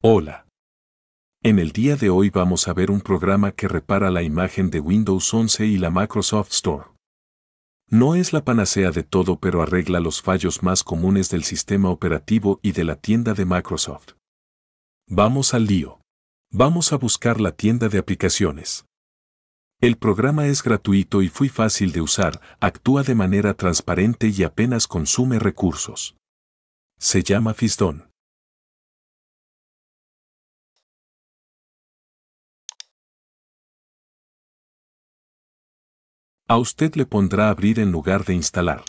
Hola. En el día de hoy vamos a ver un programa que repara la imagen de Windows 11 y la Microsoft Store. No es la panacea de todo pero arregla los fallos más comunes del sistema operativo y de la tienda de Microsoft. Vamos al lío. Vamos a buscar la tienda de aplicaciones. El programa es gratuito y muy fácil de usar, actúa de manera transparente y apenas consume recursos. Se llama Fiston. A usted le pondrá abrir en lugar de instalar.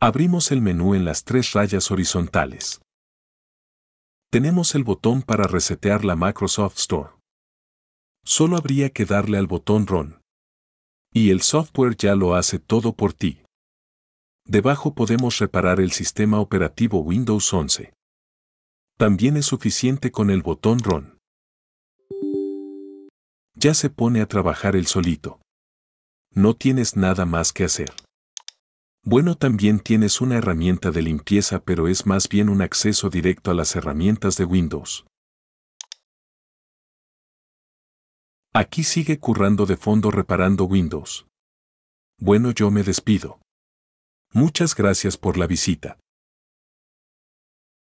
Abrimos el menú en las tres rayas horizontales. Tenemos el botón para resetear la Microsoft Store. Solo habría que darle al botón Run. Y el software ya lo hace todo por ti. Debajo podemos reparar el sistema operativo Windows 11. También es suficiente con el botón Run ya se pone a trabajar el solito. No tienes nada más que hacer. Bueno, también tienes una herramienta de limpieza, pero es más bien un acceso directo a las herramientas de Windows. Aquí sigue currando de fondo reparando Windows. Bueno, yo me despido. Muchas gracias por la visita.